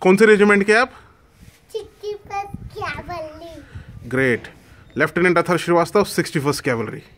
कौन से रेजिमेंट के आप ग्रेट लेफ्टिनेंट अथर श्रीवास्तव सिक्सटी फर्स्ट कैवलरी